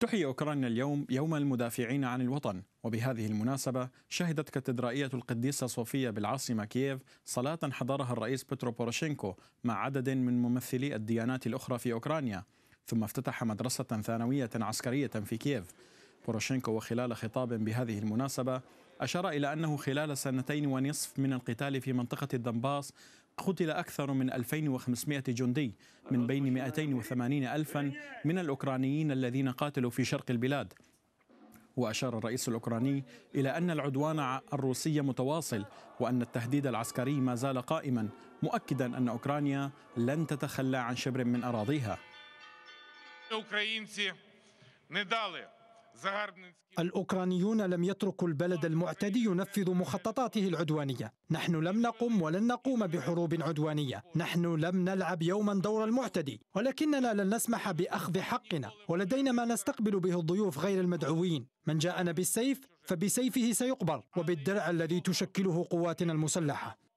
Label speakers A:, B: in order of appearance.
A: تحيي أوكرانيا اليوم يوم المدافعين عن الوطن وبهذه المناسبة شهدت كاتدرائية القديسة صوفيا بالعاصمة كييف صلاة حضرها الرئيس بترو بوروشينكو مع عدد من ممثلي الديانات الأخرى في أوكرانيا ثم افتتح مدرسة ثانوية عسكرية في كييف بوروشينكو وخلال خطاب بهذه المناسبة أشار إلى أنه خلال سنتين ونصف من القتال في منطقة الدنباس قتل أكثر من 2500 جندي من بين 280 ألفا من الأوكرانيين الذين قاتلوا في شرق البلاد وأشار الرئيس الأوكراني إلى أن العدوان الروسي متواصل وأن التهديد العسكري ما زال قائما مؤكدا أن أوكرانيا لن تتخلى عن شبر من أراضيها الأوكرانيون
B: لم يتركوا البلد المعتدي ينفذ مخططاته العدوانية نحن لم نقم ولن نقوم بحروب عدوانية نحن لم نلعب يوما دور المعتدي ولكننا لن نسمح بأخذ حقنا ولدينا ما نستقبل به الضيوف غير المدعوين من جاءنا بالسيف فبسيفه سيقبر وبالدرع الذي تشكله قواتنا المسلحة